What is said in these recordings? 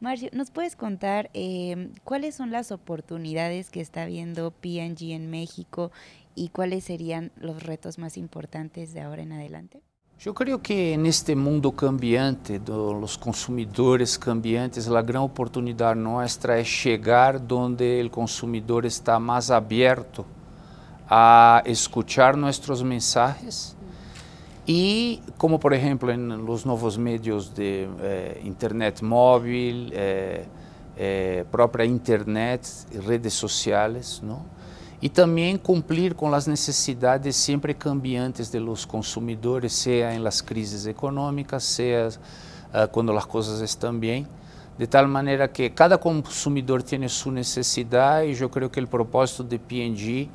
Marcio, ¿nos puedes contar em, cuáles son las oportunidades que está viendo PNG en México y cuáles serían los retos más importantes de ahora en adelante? Yo creo que en este mundo cambiante, de los consumidores cambiantes, la gran oportunidad nuestra es llegar donde el consumidor está más abierto a escuchar nuestros mensajes e como por exemplo em los novos medios de eh, Internet móvel, eh, eh, propia Internet, redes sociales, não e também cumprir com las necesidades sempre cambiantes de los consumidores, sea en las crisis económicas, sea uh, eh, cuando las cosas están bien, de tal manera que cada consumidor tiene su necesidad e yo creo que el propósito de P&G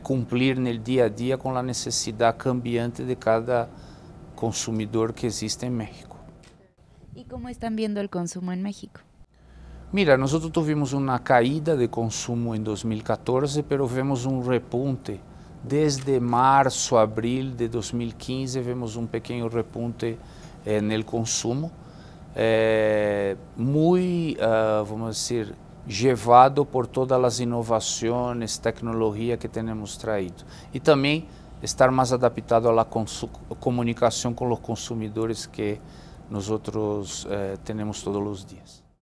cumplir en el día a día con la necesidad cambiante de cada consumidor que existe en em México. ¿Y cómo están viendo el consumo en México? Mira, nosotros tuvimos una caída de consumo en 2014, pero vemos un repunte. Desde marzo, abril de 2015, vemos un pequeño repunte eh, en el consumo. Eh, muy, ah, vamos a decir, llevado por todas as inovações, tecnologia que temos traído. E também estar mais adaptado à comunicação com os consumidores que nós eh, temos todos os dias.